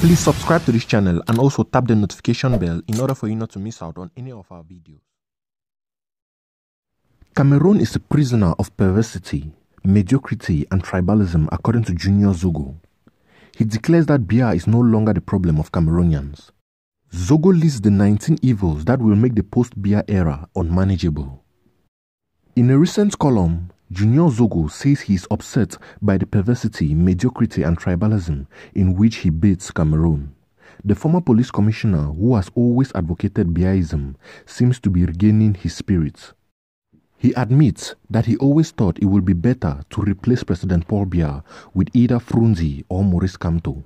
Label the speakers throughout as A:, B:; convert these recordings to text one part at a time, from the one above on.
A: Please subscribe to this channel and also tap the notification bell in order for you not to miss out on any of our videos. Cameroon is a prisoner of perversity, mediocrity and tribalism according to Junior Zogo. He declares that beer is no longer the problem of Cameroonians. Zogo lists the 19 evils that will make the post-beer era unmanageable. In a recent column, Junior Zogo says he is upset by the perversity, mediocrity, and tribalism in which he beats Cameroon. The former police commissioner, who has always advocated Biaism, seems to be regaining his spirit. He admits that he always thought it would be better to replace President Paul Biya with either Frunzi or Maurice Kamto.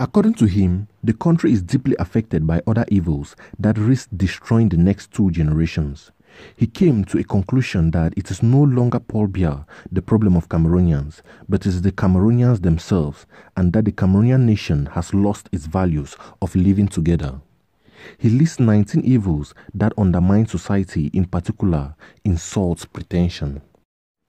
A: According to him, the country is deeply affected by other evils that risk destroying the next two generations. He came to a conclusion that it is no longer Paul Biya the problem of Cameroonians, but is the Cameroonians themselves, and that the Cameroonian nation has lost its values of living together. He lists 19 evils that undermine society, in particular, insults pretension.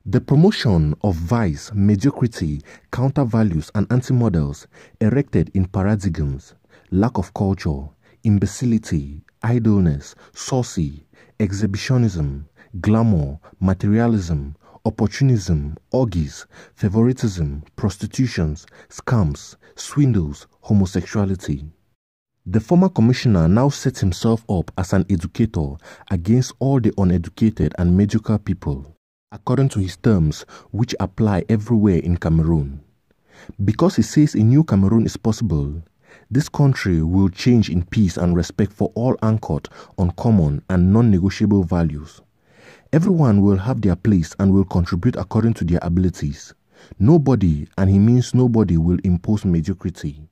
A: The promotion of vice, mediocrity, counter values, and anti models erected in paradigms, lack of culture, imbecility, idleness, saucy, exhibitionism, glamour, materialism, opportunism, orgies, favoritism, prostitutions, scams, swindles, homosexuality. The former commissioner now sets himself up as an educator against all the uneducated and mediocre people, according to his terms, which apply everywhere in Cameroon. Because he says a new Cameroon is possible, this country will change in peace and respect for all anchored on common and non-negotiable values. Everyone will have their place and will contribute according to their abilities. Nobody, and he means nobody, will impose mediocrity.